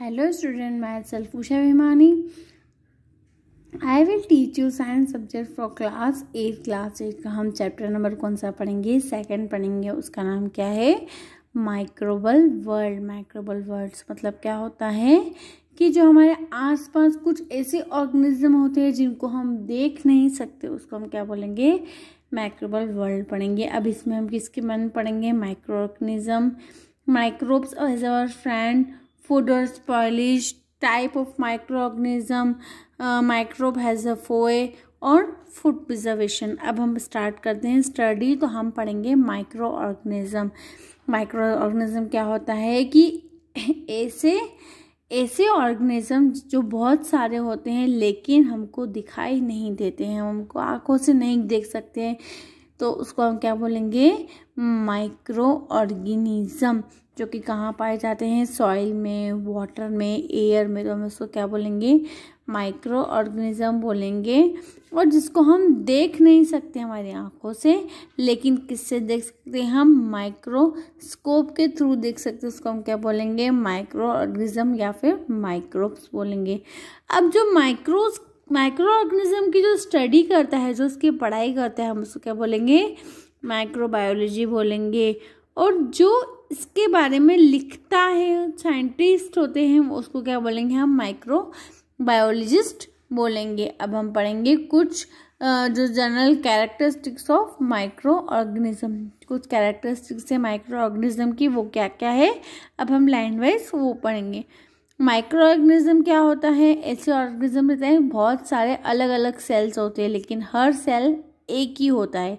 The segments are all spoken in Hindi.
हेलो स्टूडेंट मैं सेल्फूषा विमानी I will teach you science subject for class eight class eight का हम चैप्टर नंबर कौन सा पढ़ेंगे सेकंड पढ़ेंगे उसका नाम क्या है माइक्रोबल वर्ल्ड माइक्रोबल वर्ल्ड्स मतलब क्या होता है कि जो हमारे आसपास कुछ ऐसे ऑर्गेनिज्म होते हैं जिनको हम देख नहीं सकते उसको हम क्या बोलेंगे माइक्रोबल वर्ल्ड पढ़ेंगे अब इसमें हम किसके मन पढ़ेंगे micro organism microbes as our friend food और spoilage type of micro organism microbe has और फूड प्रिजर्वेशन अब हम स्टार्ट करते हैं स्टडी तो हम पढ़ेंगे माइक्रो ऑर्गेनिज्म माइक्रो ऑर्गेनिज्म क्या होता है कि ऐसे ऐसे ऑर्गेनिज्म जो बहुत सारे होते हैं लेकिन हमको दिखाई नहीं देते हैं हमको आंखों से नहीं देख सकते हैं तो उसको हम क्या बोलेंगे माइक्रो ऑर्गेनिज़म जो कि कहाँ पाए जाते हैं सॉइल में वाटर में एयर में तो हम उसको क्या बोलेंगे माइक्रो ऑर्गेनिज़म बोलेंगे और जिसको हम देख नहीं सकते हमारी आँखों से लेकिन किससे देख सकते हैं हम माइक्रोस्कोप के थ्रू देख सकते हैं उसको हम क्या बोलेंगे माइक्रो ऑर्गेनिज्म या फिर माइक्रोब्स बोलेंगे अब जो माइक्रोस माइक्रो ऑर्गेनिज्म की जो स्टडी करता है जो उसकी पढ़ाई करता है हम उसको क्या बोलेंगे माइक्रोबायोलॉजी बोलेंगे और जो इसके बारे में लिखता है साइंटिस्ट होते हैं उसको क्या बोलेंगे हम माइक्रो बायोलॉजिस्ट बोलेंगे अब हम पढ़ेंगे कुछ जो general characteristics of micro organism कुछ कैरेक्टरिस्टिक्स है माइक्रो ऑर्गेनिज्म की वो क्या क्या है अब हम लाइन वाइज वो पढ़ेंगे माइक्रो ऑर्गेनिज्म क्या होता है ऐसे ऑर्गेनिज्म रहते हैं बहुत सारे अलग अलग सेल्स होते हैं लेकिन हर सेल एक ही होता है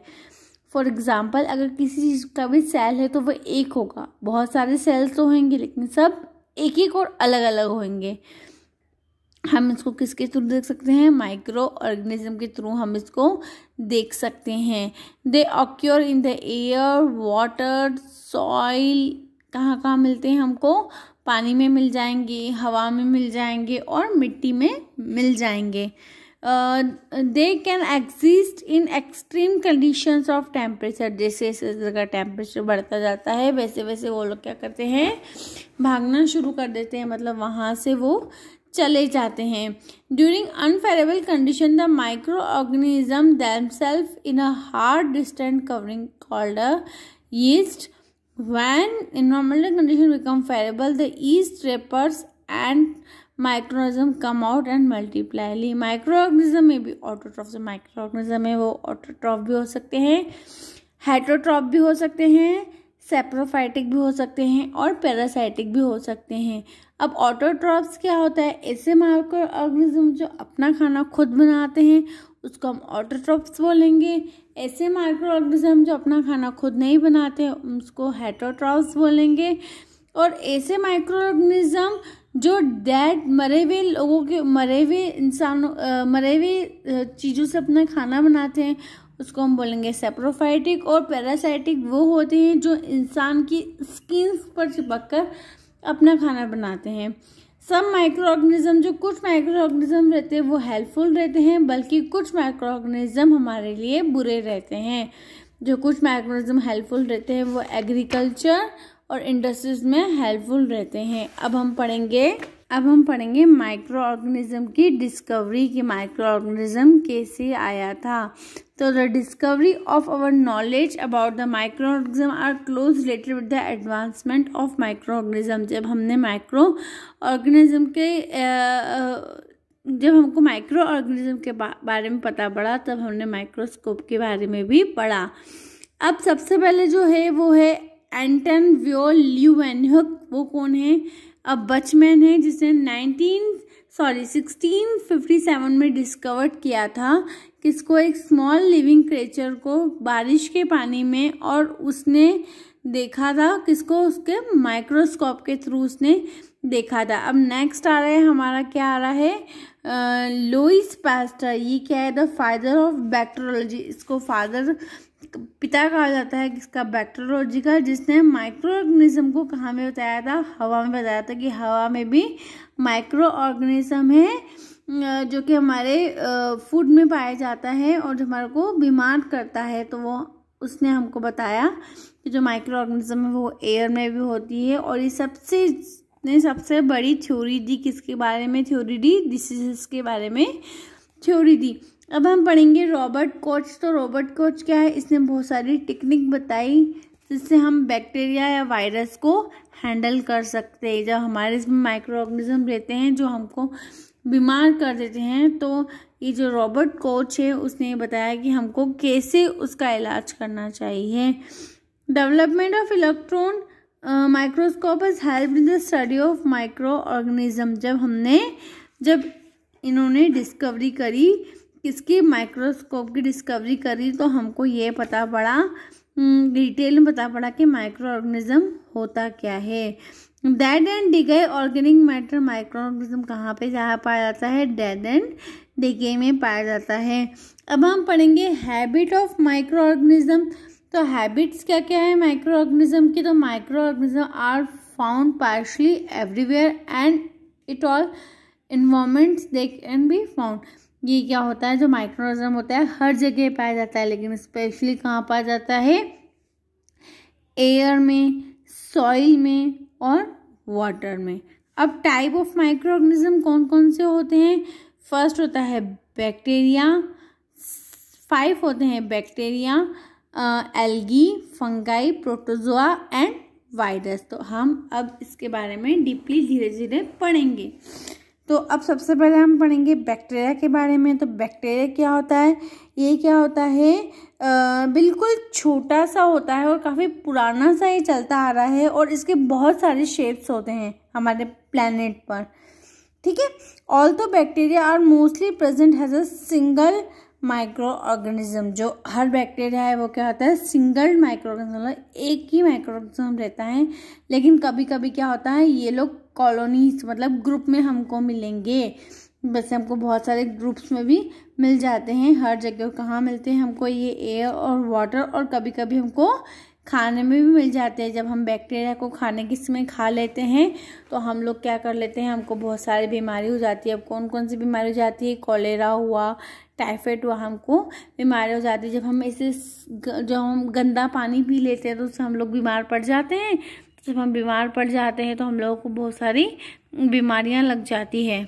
फॉर एग्ज़ाम्पल अगर किसी चीज़ का भी सेल है तो वह एक होगा बहुत सारे सेल्स तो होंगे लेकिन सब एक एक और अलग अलग होंगे हम इसको किसके थ्रू देख सकते हैं माइक्रो ऑर्गेनिज्म के थ्रू हम इसको देख सकते हैं they occur in the air water soil कहाँ कहाँ मिलते हैं हमको पानी में मिल जाएंगे हवा में मिल जाएंगे और मिट्टी में मिल जाएंगे they can exist in extreme conditions of temperature जैसे जैसे जगह टेम्परेचर बढ़ता जाता है वैसे वैसे वो लोग क्या करते हैं भागना शुरू कर देते हैं मतलब वहाँ से वो चले जाते हैं during unfavourable condition the micro organism themselves in a hard distant covering called a yeast when environmental condition become favorable the yeast wrappers and microorganism come out and multiply microorganism may be autotroph जो microorganism है वो autotroph भी हो सकते हैं heterotroph भी हो सकते हैं सेप्रोफाइटिक भी हो सकते हैं और पैरासाइटिक भी हो सकते हैं अब ऑटोट्रॉप्स क्या होता है ऐसे माइक्रो ऑर्गेनिज्म जो अपना खाना खुद बनाते हैं उसको हम ऑटोट्रॉप्स बोलेंगे ऐसे माइक्रो ऑर्गेनिज्म जो अपना खाना खुद नहीं बनाते उसको हेटोट्रॉप्स बोलेंगे और ऐसे माइक्रो ऑर्गेनिज्म जो डेड मरे हुए लोगों के मरे हुए इंसानों मरे हुए चीज़ों से अपना खाना बनाते हैं उसको हम बोलेंगे सेप्रोफाइटिक और पैरासाइटिक वो होते हैं जो इंसान की स्किन पर चिपक कर अपना खाना बनाते हैं सब माइक्रो ऑर्गेनिज्म जो कुछ माइक्रो ऑर्गेनिज्म रहते हैं वो हेल्पफुल रहते हैं बल्कि कुछ माइक्रो ऑर्गेनिज्म हमारे लिए बुरे रहते हैं जो कुछ माइक्रोनिज्म हेल्पफुल रहते हैं वो एग्रीकल्चर और इंडस्ट्रीज में हेल्पफुल रहते हैं अब हम पढ़ेंगे अब हम पढ़ेंगे माइक्रो ऑर्गेनिज्म की डिस्कवरी कि माइक्रो ऑर्गेनिज्म कैसे आया था तो the discovery of our knowledge about the micro organism are close related with the advancement of micro organism जब हमने माइक्रो ऑर्गेनिज्म के जब हमको माइक्रो ऑर्गेनिज्म के बारे में पता पड़ा तब हमने माइक्रोस्कोप के बारे में भी पढ़ा अब सबसे पहले जो है वो है एंटन व्योल ल्यूवेनहुक वो कौन है अब बचमैन है जिसे nineteen sorry sixteen fifty seven में डिस्कवर किया था किसको एक स्मॉल लिविंग क्रेचर को बारिश के पानी में और उसने देखा था किसको उसके माइक्रोस्कोप के थ्रू उसने देखा था अब नेक्स्ट आ रहा है हमारा क्या आ रहा है लुइस पास्टर ये क्या है द फादर ऑफ बैक्टेरोलॉजी इसको फादर पिता कहा जाता है किसका बैक्टेरोलॉजी का जिसने माइक्रो ऑर्गेनिज्म को कहाँ में बताया था हवा में बताया था कि हवा में भी माइक्रो ऑर्गेनिज्म है जो कि हमारे फूड में पाया जाता है और जो हमारे को बीमार करता है तो वो उसने हमको बताया कि जो माइक्रो ऑर्गेनिज्म है वो एयर में भी होती है और ये सबसे ने सबसे बड़ी थ्योरी दी किसके बारे में थ्योरी दी डिसीजेस के बारे में थ्योरी दी अब हम पढ़ेंगे रॉबर्ट कोच तो रॉबर्ट कोच क्या है इसने बहुत सारी टेक्निक बताई जिससे हम बैक्टीरिया या वायरस को हैंडल कर सकते हैं जब हमारे इसमें माइक्रो ऑर्गेनिज्म रहते हैं जो हमको बीमार कर देते हैं तो ये जो रॉबर्ट कोच है उसने बताया कि हमको कैसे उसका इलाज करना चाहिए development of electron microscope is help in the study of micro organism जब हमने जब इन्होंने डिस्कवरी करी किसकी माइक्रोस्कोप की डिस्कवरी करी तो हमको ये पता पड़ा डिटेल हम्म, में पता पड़ा कि माइक्रो ऑर्गेनिज्म होता क्या है dead and decay organic matter micro organism कहाँ पे जहाँ पाया जाता है डेड एंड डिगे में पाया जाता है अब हम पढ़ेंगे हैबिट ऑफ माइक्रो ऑर्गेनिज्म तो हैबिट्स क्या क्या है माइक्रो ऑर्गेनिज्म की तो micro organism are found partially everywhere and it all environments they can be found ये क्या होता है जो माइक्रो ऑर्गेनिज्म होता है हर जगह पाया जाता है लेकिन स्पेशली कहाँ पाया जाता है एयर में सॉइल में और वाटर में अब टाइप ऑफ माइक्रो ऑर्गेनिज्म कौन कौन से होते हैं फर्स्ट होता है बैक्टीरिया फाइव होते हैं bacteria algae fungi protozoa and virus तो हम अब इसके बारे में डीपली धीरे धीरे पढ़ेंगे तो अब सबसे पहले हम पढ़ेंगे बैक्टीरिया के बारे में तो बैक्टीरिया क्या होता है ये क्या होता है आ, बिल्कुल छोटा सा होता है और काफ़ी पुराना सा ये चलता आ रहा है और इसके बहुत सारे शेप्स होते हैं हमारे प्लानट पर ठीक है ऑल तो bacteria are mostly present has a single micro organism जो हर बैक्टीरिया है वो क्या होता है सिंगल माइक्रो ऑर्गेनिज्म एक ही माइक्रो ऑर्गेनिज्म रहता है लेकिन कभी कभी क्या होता है ये लोग कॉलोनीज मतलब ग्रुप में हमको मिलेंगे वैसे हमको बहुत सारे ग्रुप्स में भी मिल जाते हैं हर जगह कहाँ मिलते हैं हमको ये एयर और वाटर और कभी कभी हमको खाने में भी मिल जाते हैं जब हम बैक्टीरिया को खाने के समय खा लेते हैं तो हम लोग क्या कर लेते हैं हमको बहुत सारी बीमारी हो जाती है अब कौन कौन सी बीमारी हो जाती है कॉलेरा हुआ टाइफाइड हुआ हमको बीमारी हो जाती है जब हम इसे जब हम गंदा पानी पी लेते हैं तो उससे हम लोग बीमार पड़ जाते हैं जब हम बीमार पड़ जाते हैं तो हम लोगों को बहुत सारी बीमारियाँ लग जाती है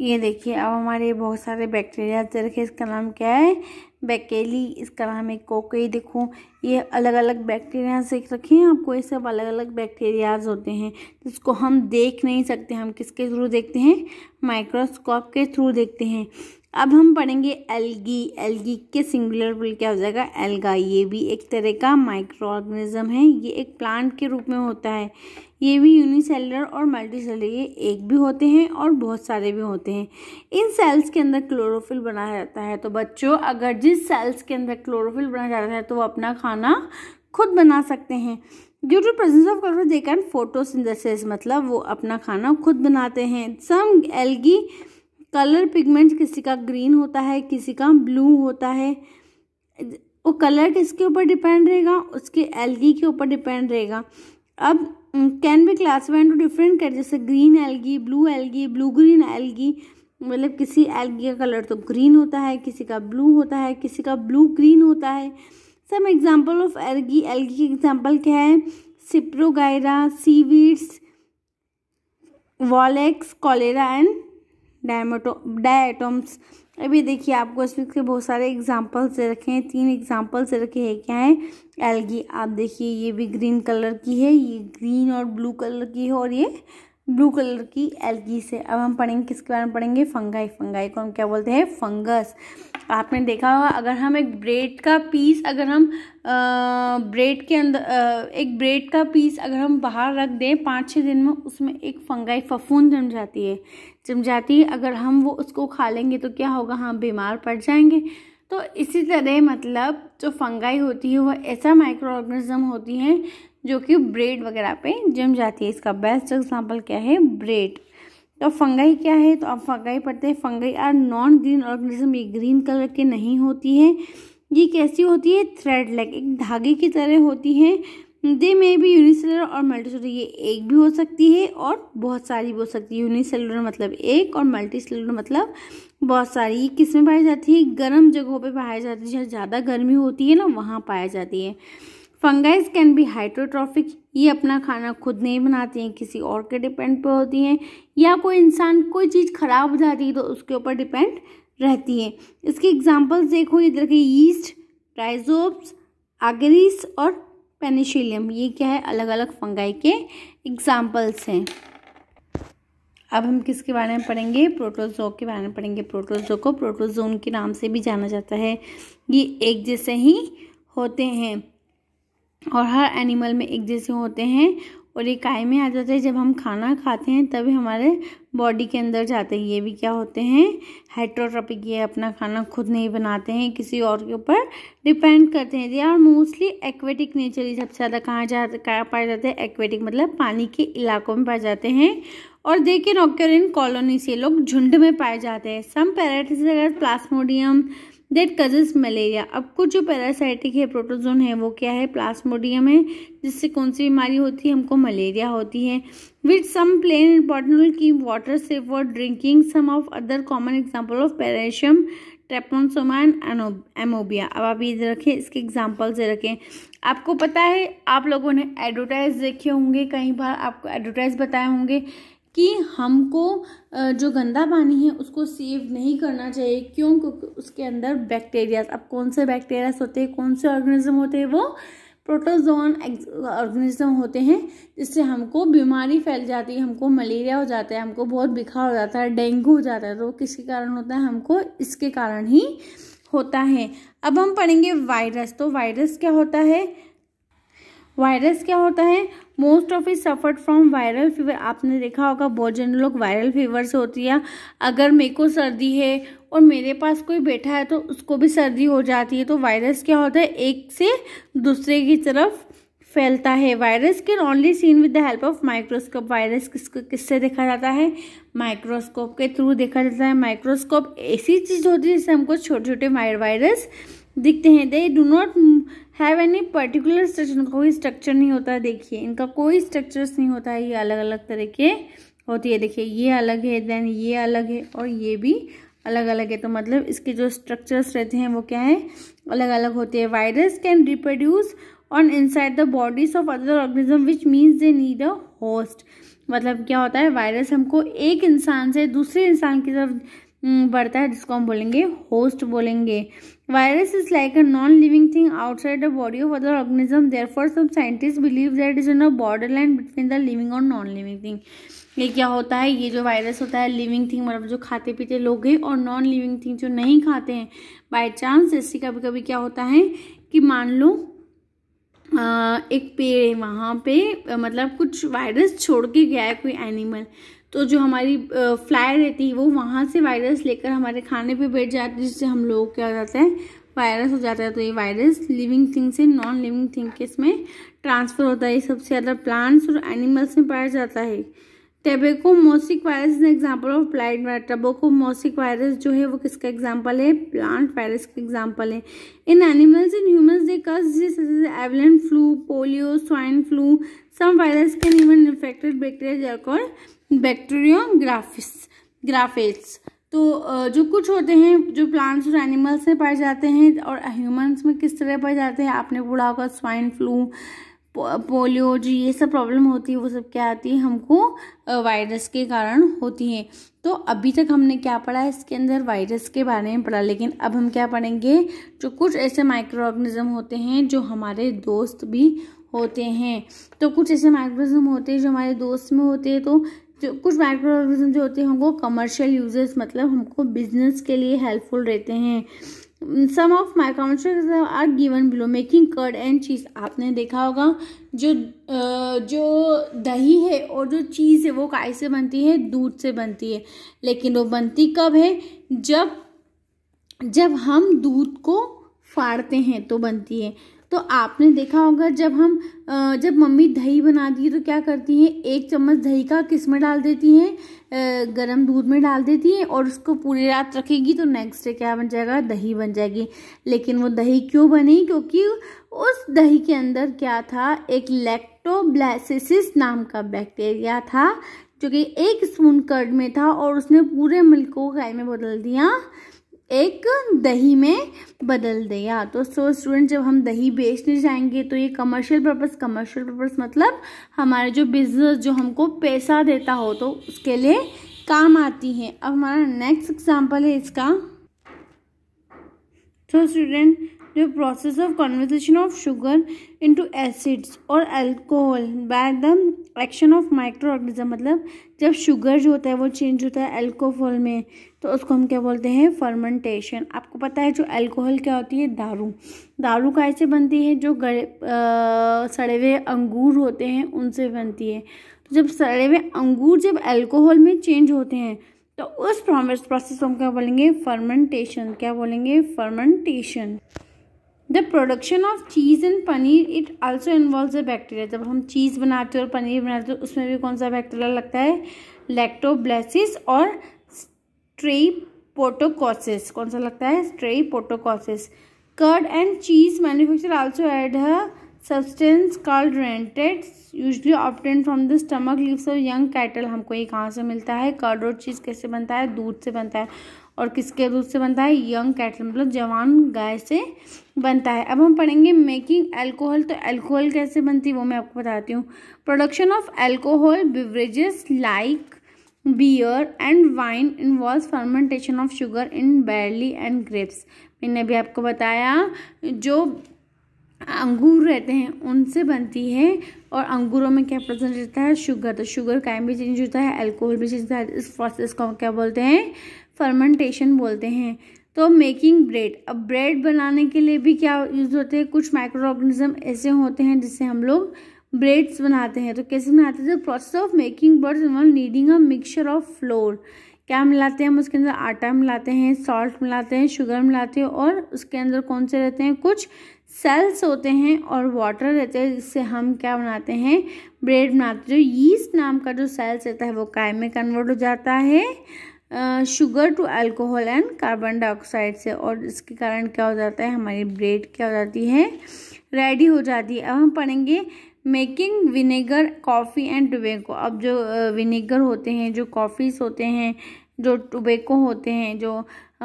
ये देखिए अब हमारे बहुत सारे बैक्टीरिया रखे इसका नाम क्या है बैकेली इसका नाम है कोके देखो ये अलग अलग बैक्टीरिया से रखे हैं आपको ये सब अलग अलग बैक्टीरियाज होते हैं जिसको हम देख नहीं सकते हम किसके थ्रू देखते हैं माइक्रोस्कोप के थ्रू देखते हैं अब हम पढ़ेंगे एल्गी एल्गी के सिंगुलर पुल क्या हो जाएगा एल्गा ये भी एक तरह का माइक्रो ऑर्गेनिज्म है ये एक प्लांट के रूप में होता है ये भी यूनिसेलर और मल्टी सेलर ये एक भी होते हैं और बहुत सारे भी होते हैं इन सेल्स के अंदर क्लोरोफिल बनाया जाता है तो बच्चों अगर जिस सेल्स के अंदर क्लोरोफिल बनाया जाता है तो वो अपना खाना खुद बना सकते हैं due to presence of colour they can photosynthesis मतलब वो अपना खाना खुद बनाते हैं सम एल्गी कलर पिगमेंट्स किसी का ग्रीन होता है किसी का ब्लू होता है वो कलर किसके ऊपर डिपेंड रहेगा उसके एलगी के ऊपर डिपेंड रहेगा अब can be classified to different कर जैसे green algae blue algae blue green algae मतलब किसी एलगी का कलर तो ग्रीन होता है किसी का ब्लू होता है किसी का ब्लू ग्रीन होता है some example of algae algae की एग्जांपल क्या है spirogyra seaweeds volvox chlorella and डायमोटो डायटोम्स अभी देखिए आपको इसमें के बहुत सारे एग्जाम्पल्स दे रखे हैं तीन एग्जाम्पल्स दे रखे हैं क्या है एलगी आप देखिए ये भी ग्रीन कलर की है ये ग्रीन और ब्लू कलर की है और ये ब्लू कलर की एलगी से अब हम पढ़ेंगे किसके बारे में पढ़ेंगे फंगाई फंगाई को हम क्या बोलते हैं फंगस आपने देखा होगा अगर हम एक ब्रेड का पीस अगर हम ब्रेड के अंदर एक ब्रेड का पीस अगर हम बाहर रख दें पाँच छः दिन में उसमें एक फंगाई फफूंद जम जाती है जाती है अगर हम वो उसको खा लेंगे तो क्या होगा हम हाँ, बीमार पड़ जाएंगे तो इसी तरह मतलब जो फंगाई होती है वह ऐसा माइक्रो ऑर्गेनिज्म होती है जो कि ब्रेड वगैरह पे जम जाती है इसका बेस्ट एग्जांपल क्या है ब्रेड तो फंगाई क्या है तो आप फंगाई पढ़ते हैं fungi are non green organism ये ग्रीन कलर के नहीं होती है ये कैसी होती है थ्रेड लाइक एक धागे की तरह होती है दे में भी यूनिसेलर और मल्टीसेलर ये एक भी हो सकती है और बहुत सारी भी हो सकती है यूनिसेलर मतलब एक और मल्टीसेलुलर मतलब बहुत सारी ये किस में पाई जाती है गर्म जगहों पे पाई जाती है जहाँ ज़्यादा गर्मी होती है ना वहाँ पाई जाती है फंगाइज कैन बी हाइड्रोट्रॉफिक ये अपना खाना खुद नहीं बनाती हैं किसी और के डिपेंड पर होती हैं या कोई इंसान कोई चीज़ ख़राब हो जाती है तो उसके ऊपर डिपेंड रहती है इसके एग्जाम्पल्स देखो इधर के यीस्ट राइजोब्स आगरीस और पेनिशिलियम ये क्या है अलग अलग फंगाई के एग्जाम्पल्स हैं अब हम किसके बारे में पढ़ेंगे प्रोटोजो के बारे में पढ़ेंगे प्रोटोजो को प्रोटोजोन के नाम से भी जाना जाता है ये एक जैसे ही होते हैं और हर एनिमल में एक जैसे होते हैं और ये काय में आ जाते हैं जब हम खाना खाते हैं तभी हमारे बॉडी के अंदर जाते हैं ये भी क्या होते हैं हाइड्रोट्रॉपिक ये अपना खाना खुद नहीं बनाते हैं किसी और के ऊपर डिपेंड करते हैं दे मोस्टली एक्वेटिक नेचर ही सबसे ज़्यादा कहाँ जा कहाँ पाए जाते हैं एक्वेटिक मतलब पानी के इलाकों में पाए जाते हैं और देखिए नौकर इन कॉलोनी से लोग झुंड में पाए जाते हैं सम पैराटिस अगर प्लास्मोडियम दैट कजेज मलेरिया अब कुछ जो पैरासाइटिक है प्रोटोजोन है वो क्या है प्लास्मोडियम है जिससे कौन सी बीमारी होती है हमको मलेरिया होती है विद सम प्लेन इम्पॉर्टेंट की water safe for drinking some of other common example of paramecium trypanosoma amoeba अब आप ये रखें इसके एग्जाम्पल से रखें आपको पता है आप लोगों ने एडवर्टाइज देखे होंगे कई बार आपको एडवर्टाइज बताए होंगे कि हमको जो गंदा पानी है उसको सेव नहीं करना चाहिए क्यों क्योंकि उसके अंदर बैक्टीरियाज अब कौन से बैक्टीरियाज होते हैं कौन से ऑर्गेनिज्म होते हैं वो प्रोटोजोन ऑर्गेनिज्म होते हैं जिससे हमको बीमारी फैल जाती है हमको मलेरिया हो जाता है हमको बहुत बिखार हो जाता है डेंगू हो जाता है तो किसके कारण होता है हमको इसके कारण ही होता है अब हम पढ़ेंगे वायरस तो वायरस क्या होता है वायरस क्या होता है most of is suffered from viral fever आपने देखा होगा बहुत जन लोग वायरल फीवर से होती है अगर मेरे को सर्दी है और मेरे पास कोई बैठा है तो उसको भी सर्दी हो जाती है तो वायरस क्या होता है एक से दूसरे की तरफ फैलता है वायरस के only seen with the help of microscope virus किसको किससे देखा जाता है माइक्रोस्कोप के थ्रू देखा जाता है माइक्रोस्कोप ऐसी चीज़ होती है जिससे हमको छोटे छोटे वायरस दिखते हैं they do not have any particular structure कोई स्ट्रक्चर नहीं होता देखिए इनका कोई स्ट्रक्चर्स नहीं होता है ये अलग अलग तरह के होती है देखिए ये अलग है देन ये अलग है और ये भी अलग अलग है तो मतलब इसके जो स्ट्रक्चर्स रहते हैं वो क्या है अलग अलग होते हैं virus can reproduce on inside the bodies of other organism which means they need a host मतलब क्या होता है वायरस हमको एक इंसान से दूसरे इंसान की तरफ हम्म, बढ़ता है जिसको हम बोलेंगे होस्ट बोलेंगे virus is like a non living thing outside the body of other organism there for some scientist believe that is in a border line between the living और नॉन लिविंग थिंग ये क्या होता है ये जो वायरस होता है लिविंग थिंग मतलब जो खाते पीते लोग हैं और नॉन लिविंग थिंग जो नहीं खाते हैं बाई चांस ऐसी कभी कभी क्या होता है कि मान लो एक पेड़ है वहाँ पे मतलब कुछ वायरस छोड़ के गया है कोई एनिमल तो जो हमारी फ्लाई रहती है वो वहाँ से वायरस लेकर हमारे खाने पे बैठ जाती है जिससे हम लोगों क्या हो जाता है वायरस हो जाता है तो ये वायरस लिविंग थिंग से नॉन लिविंग थिंग के इसमें ट्रांसफ़र होता है ये सबसे ज़्यादा प्लांट्स और एनिमल्स में पाया जाता है mosaic virus is example of plant virus mosaic virus जो है वो किसका एग्जाम्पल है प्लांट वायरस का एग्जाम्पल है in animals in human they avian flu polio swine flu some virus can even infected bacteria bacteriophages ग्राफेट्स तो जो कुछ होते हैं जो प्लांट्स और एनिमल्स में पाए जाते हैं और ह्यूमन्स में किस तरह पाए जाते हैं आपने बुढ़ा होगा स्वाइन फ्लू पोलियो जो ये सब प्रॉब्लम होती है वो सब क्या आती है हमको वायरस के कारण होती है तो अभी तक हमने क्या पढ़ा है इसके अंदर वायरस के बारे में पढ़ा लेकिन अब हम क्या पढ़ेंगे जो कुछ ऐसे माइक्रो ऑर्गेनिज्म होते हैं जो हमारे दोस्त भी होते हैं तो कुछ ऐसे माइक्रोजम होते हैं जो हमारे दोस्त में होते हैं तो जो कुछ माइक्रो ऑर्गेनिज्म जो होते हैं हमको कमर्शियल यूजर्स मतलब हमको बिजनेस के लिए हेल्पफुल रहते हैं some of my contract are given below making curd and cheese आपने देखा होगा जो जो दही है और जो चीज़ है वो काय से बनती है दूध से बनती है लेकिन वो बनती कब है जब जब हम दूध को फाड़ते हैं तो बनती है तो आपने देखा होगा जब हम जब मम्मी दही बनाती है तो क्या करती है एक चम्मच दही का किस में डाल देती है गर्म दूध में डाल देती है और उसको पूरी रात रखेगी तो नेक्स्ट डे क्या बन जाएगा दही बन जाएगी लेकिन वो दही क्यों बनी क्योंकि उस दही के अंदर क्या था एक लैक्टोब्लासिस नाम का बैक्टीरिया था जो कि एक स्पून कर्ड में था और उसने पूरे मिल्क को गाय में बदल दिया एक दही में बदल दिया तो सो so स्टूडेंट जब हम दही बेचने जाएंगे तो ये कमर्शियल पर्पस कमर्शियल पर्पस मतलब हमारे जो बिजनेस जो हमको पैसा देता हो तो उसके लिए काम आती है अब हमारा नेक्स्ट एग्जाम्पल है इसका तो student the process of conversion of sugar into acids और alcohol by the action of micro organism मतलब जब शुगर जो होता है वो चेंज होता है अल्कोहल में तो उसको हम क्या बोलते हैं फर्मेंटेशन आपको पता है जो अल्कोहल क्या होती है दारू दारू कैसे बनती है जो गड़े सड़े हुए अंगूर होते हैं उनसे बनती है तो जब सड़े हुए अंगूर जब एल्कोहल में चेंज होते हैं तो उस प्रोसेस को हम क्या बोलेंगे फर्मेंटेशन क्या बोलेंगे fermentation the production of cheese and paneer it also involve a bacteria जब हम चीज़ बनाते हैं और पनीर बनाते हैं उसमें भी कौन सा बैक्टीरिया लगता है लैक्टोब्लेसिस और स्ट्रेपोटोकोसिस कौन सा लगता है पोटोकॉसिस curd and cheese manufacture also add substance called rennet usually obtained from the stomach leaves of young cattle हमको ये कहाँ से मिलता है कर्ड चीज़ कैसे बनता है दूध से बनता है और किसके दूध से बनता है यंग कैटल मतलब जवान गाय से बनता है अब हम पढ़ेंगे मेकिंग एल्कोहल तो एल्कोहल कैसे बनती है वो मैं आपको बताती हूँ production of alcohol beverages like beer and wine involve fermentation of sugar in barley and grapes मैंने अभी आपको बताया जो अंगूर रहते हैं उनसे बनती है और अंगूरों में क्या प्रेजेंट रहता है शुगर तो शुगर कायम भी चेंज होता है अल्कोहल भी चेंज होता है इस प्रोसेस को क्या बोलते हैं फर्मेंटेशन बोलते हैं तो मेकिंग ब्रेड अब ब्रेड बनाने के लिए भी क्या यूज़ होते हैं कुछ माइक्रो ऑर्गेनिज्म ऐसे होते हैं जिससे हम लोग ब्रेड्स बनाते हैं तो कैसे बनाते हैं process of making bread involve kneading a mixture of flour क्या मिलाते हैं हम उसके अंदर आटा मिलाते हैं सॉल्ट मिलाते हैं शुगर मिलाते हैं और उसके अंदर कौन से रहते हैं कुछ सेल्स होते हैं और वाटर रहते हैं जिससे हम क्या बनाते हैं ब्रेड बनाते हैं जो यीस्ट नाम का जो सेल्स रहता है वो काय में कन्वर्ट हो जाता है sugar to alcohol and carbon dioxide से और इसके कारण क्या हो जाता है हमारी ब्रेड क्या हो जाती है रेडी हो जाती है अब हम पढ़ेंगे making vinegar coffee and tobacco अब जो विनेगर होते हैं जो कॉफ़ीज़ होते हैं जो टोबेको होते हैं जो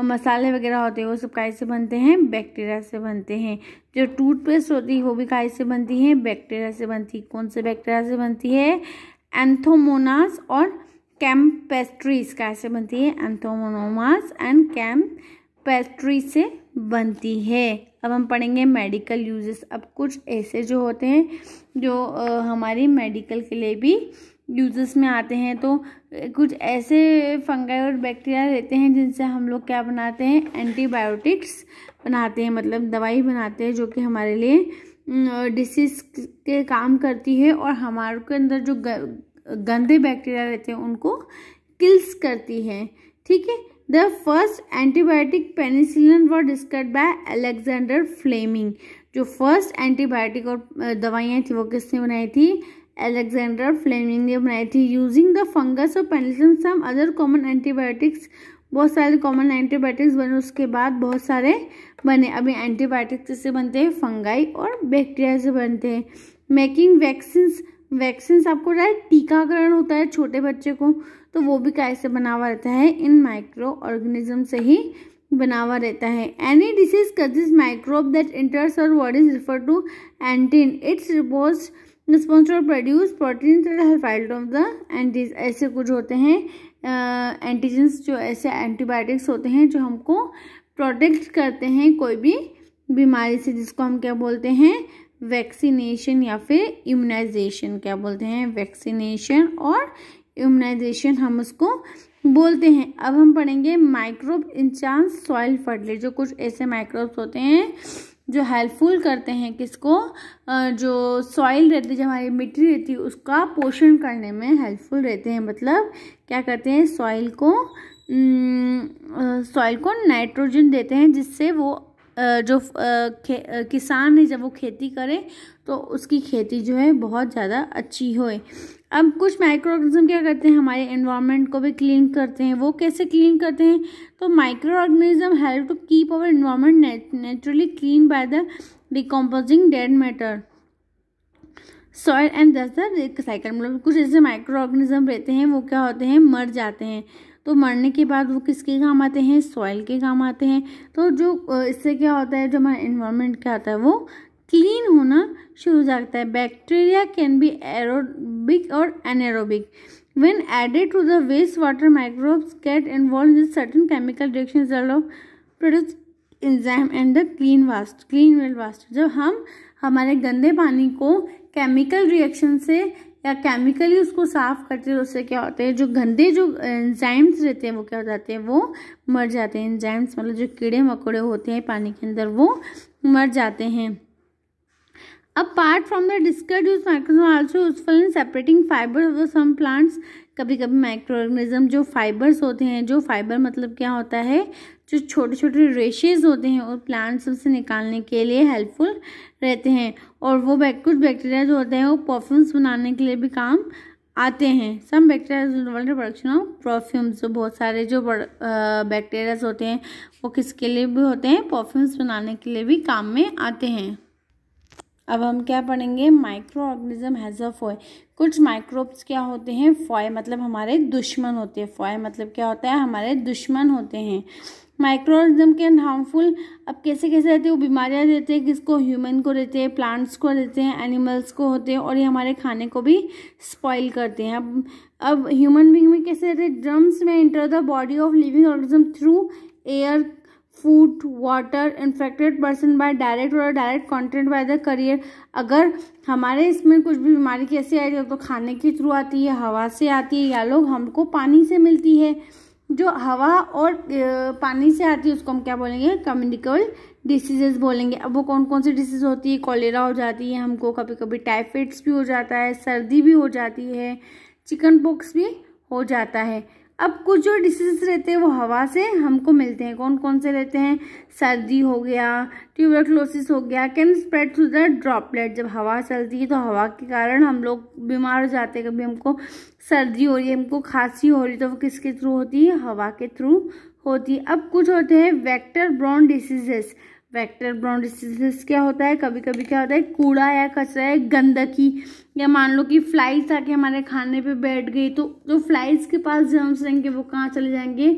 मसाले वगैरह होते हैं वो सब काय से बनते हैं बैक्टीरिया से बनते हैं जो टूथपेस्ट होती है वो भी काय से बनती है बैक्टीरिया से बनती है कौन से बैक्टीरिया से बनती है एंथोमोनास और कैम्पेस्ट्रीज काय से बनती है एंथोमोनोमास एंड कैम पेस्ट्री से बनती है अब हम पढ़ेंगे मेडिकल यूजेस अब कुछ ऐसे जो होते हैं जो हमारी मेडिकल के लिए भी यूजेस में आते हैं तो कुछ ऐसे फंगाई और बैक्टीरिया रहते हैं जिनसे हम लोग क्या बनाते हैं एंटीबायोटिक्स बनाते हैं मतलब दवाई बनाते हैं जो कि हमारे लिए डिसीज के काम करती है और हमारे के अंदर जो गंदे बैक्टीरिया रहते हैं उनको किल्स करती है ठीक है the first antibiotic penicillin was discovered by Alexander Fleming जो फर्स्ट एंटीबायोटिक और दवाइयाँ थी वो किसने बनाई थी एलेक्जेंडर फ्लेमिंग ने बनाई थी यूजिंग द फंगस और penicillin some other common antibiotics बहुत सारे कॉमन एंटीबायोटिक्स बने उसके बाद बहुत सारे बने अभी एंटीबायोटिक्स से बनते हैं फंगाई और बैक्टीरिया से बनते हैं मेकिंग वैक्सीन वैक्सीन आपको पता टीकाकरण होता है छोटे बच्चे को तो वो भी कैसे बना हुआ रहता है इन माइक्रो ऑर्गेनिज्म से ही बना हुआ रहता है any disease causes microbe that enters और word is refer to antigen it's report responsible produce protein हेल्फाइड ऑफ द एंटीज ऐसे कुछ होते हैं एंटीजेंस जो ऐसे एंटीबायोटिक्स होते हैं जो हमको प्रोटेक्ट करते हैं कोई भी बीमारी से जिसको हम क्या बोलते हैं वैक्सीनेशन या फिर इम्यूनाइजेशन क्या बोलते हैं वैक्सीनेशन और इम्यूनाइजेशन हम उसको बोलते हैं अब हम पढ़ेंगे माइक्रोब इंचांस सॉइल फर्टिलाइजर कुछ ऐसे माइक्रोब्स होते हैं जो हेल्पफुल करते हैं किसको जो सॉइल रहती है हमारी मिट्टी रहती है उसका पोषण करने में हेल्पफुल रहते हैं मतलब क्या करते हैं सॉइल को सॉइल को नाइट्रोजन देते हैं जिससे वो जो किसान है जब वो खेती करे तो उसकी खेती जो है बहुत ज़्यादा अच्छी होए अब कुछ माइक्रो क्या करते हैं हमारे इन्वायरमेंट को भी क्लीन करते हैं वो कैसे क्लीन करते हैं तो micro organism help to keep our environment naturally clean by the decomposing dead matter soil and thus the cycle मतलब कुछ ऐसे माइक्रो ऑर्गेनिज्म रहते हैं वो क्या होते हैं मर जाते हैं तो मरने के बाद वो किसके काम आते हैं सॉइल के काम आते हैं तो जो इससे क्या होता है जो हमारा इन्वायरमेंट क्या होता है वो क्लीन होना शुरू हो जाता है बैक्टीरिया कैन बी एरोबिक और anaerobic when added to the waste water microbes get involve in certain chemical reaction produce enzyme and the clean waste clean well waste जब हम हमारे गंदे पानी को केमिकल रिएक्शन से या केमिकली उसको साफ करते हैं तो उससे क्या होता है जो गंदे जो एंजाइम्स रहते हैं वो क्या हो जाते हैं वो मर जाते हैं एंजाइम्स मतलब जो कीड़े मकोड़े होते हैं पानी के अंदर वो मर जाते हैं apart from the discovered use microorganism also useful in separating fibre of the some plants कभी कभी माइक्रो ऑर्गेनिज्म जो फाइबर्स होते हैं जो फाइबर मतलब क्या होता है जो छोटे छोटे रेशेज होते हैं और प्लांट्स से निकालने के लिए हेल्पफुल रहते हैं और वो कुछ बैक्टीरिया जो होते हैं वो परफ्यूम्स बनाने के लिए भी काम आते हैं some bacteria production of perfumes बहुत सारे जो बैक्टीरियाज होते हैं वो किसके लिए भी होते हैं परफ्यूम्स बनाने के लिए भी काम में आते हैं अब हम क्या पढ़ेंगे micro organism has a foe कुछ माइक्रोब्स क्या होते हैं फॉय मतलब हमारे दुश्मन होते हैं फॉय मतलब क्या होता है हमारे दुश्मन होते हैं माइक्रो ऑर्गेनिज्म के हार्मफुल अब कैसे कैसे रहते हैं वो बीमारियाँ देते हैं किसको ह्यूमन को देते हैं प्लांट्स को देते हैं एनिमल्स को होते हैं और ये हमारे खाने को भी स्पॉइल करते हैं अब अब ह्यूमन बींग में कैसे रहते हैं ड्रम्स में enter the body of living organism through air food water infected person by direct और direct contact by the carrier अगर हमारे इसमें कुछ भी बीमारी कैसी आई है तो खाने के थ्रू आती है हवा से आती है या लोग हमको पानी से मिलती है जो हवा और पानी से आती है उसको हम क्या बोलेंगे कम्युनिकेबल डिसीजेज बोलेंगे अब वो कौन कौन सी डिसीज होती है कॉलेरा हो जाती है हमको कभी कभी टाइफाइड्स भी हो जाता है सर्दी भी हो जाती है चिकन पॉक्स भी हो जाता है अब कुछ जो डिसीज रहते हैं वो हवा से हमको मिलते हैं कौन कौन से रहते हैं सर्दी हो गया ट्यूबरक्लोसिस हो गया can spread through the droplet जब हवा चलती है तो हवा के कारण हम लोग बीमार हो जाते हैं कभी हमको सर्दी हो रही है हमको खांसी हो रही है तो वो किसके थ्रू होती है हवा के थ्रू होती है अब कुछ होते हैं vector borne diseases vector borne diseases क्या होता है कभी कभी क्या होता है कूड़ा या कचरा या गंदगी या मान लो कि फ्लाइज आके हमारे खाने पे बैठ गई तो जो फ्लाइज के पास जर्म्स रहेंगे वो कहाँ चले जाएंगे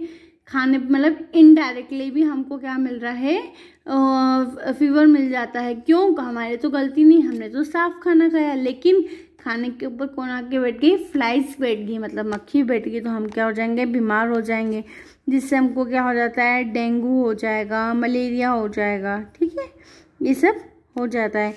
खाने मतलब इनडायरेक्टली भी हमको क्या मिल रहा है फीवर मिल जाता है क्यों हमारे तो गलती नहीं हमने तो साफ खाना खाया लेकिन खाने के ऊपर कौन आके बैठ गई फ्लाइज बैठ गई मतलब मक्खी बैठ गई तो हम क्या हो जाएंगे बीमार हो जाएंगे जिससे हमको क्या हो जाता है डेंगू हो जाएगा मलेरिया हो जाएगा ठीक है ये सब हो जाता है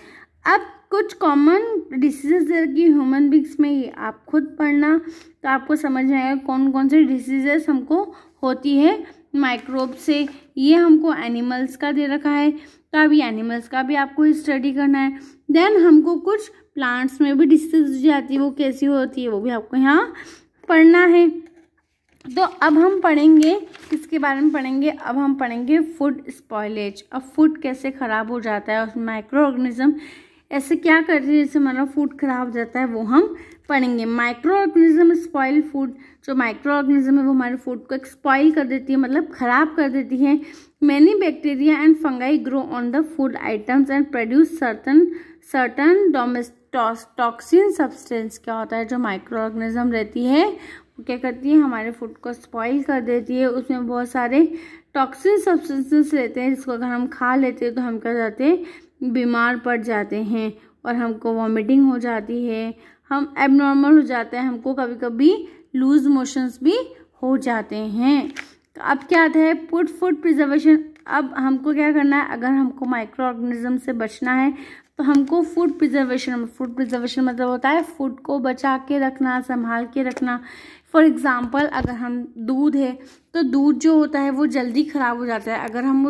अब कुछ कॉमन डिसीजेज की ह्यूमन बींग्स में ये आप खुद पढ़ना तो आपको समझ आएगा कौन कौन से डिसीजेस हमको होती है माइक्रोब से ये हमको एनिमल्स का दे रखा है तो अभी एनिमल्स का भी आपको स्टडी करना है देन हमको कुछ प्लांट्स में भी डिसीज जाती है वो कैसी होती है वो भी आपको यहाँ पढ़ना है तो अब हम पढ़ेंगे किसके बारे में पढ़ेंगे अब हम पढ़ेंगे फूड स्पॉयलेज अब फूड कैसे ख़राब हो जाता है और माइक्रो ऑर्गेनिज्म ऐसे क्या करते हैं जैसे हमारा फूड ख़राब हो जाता है वो हम पढ़ेंगे माइक्रो ऑर्गेनिज्म स्पॉयल फूड जो माइक्रो ऑर्गेनिज्म है वो हमारे फूड को स्पॉयल कर देती है मतलब ख़राब कर देती है many bacteria and fungi grow on the food items and produce certain certain डोमेस्टॉक्सिन सब्सटेंस क्या होता है जो माइक्रो ऑर्गेनिज्म रहती है क्या करती है हमारे फूड को स्पॉइल कर देती है उसमें बहुत सारे टॉक्सिन सब्सटेंसेस रहते हैं जिसको अगर हम खा लेते हैं तो हम क्या जाते हैं बीमार पड़ जाते हैं और हमको वॉमिटिंग हो जाती है हम एबनॉर्मल हो जाते हैं हमको कभी कभी लूज मोशंस भी हो जाते हैं अब क्या आता है पुट फूड प्रिजर्वेशन अब हमको क्या करना है अगर हमको माइक्रो ऑर्गेनिज्म से बचना है तो हमको फूड प्रिजर्वेशन फूड प्रिजर्वेशन मतलब होता है फूड को बचा के रखना संभाल के रखना फॉर एग्ज़ाम्पल अगर हम दूध है तो दूध जो होता है वो जल्दी ख़राब हो जाता है अगर हम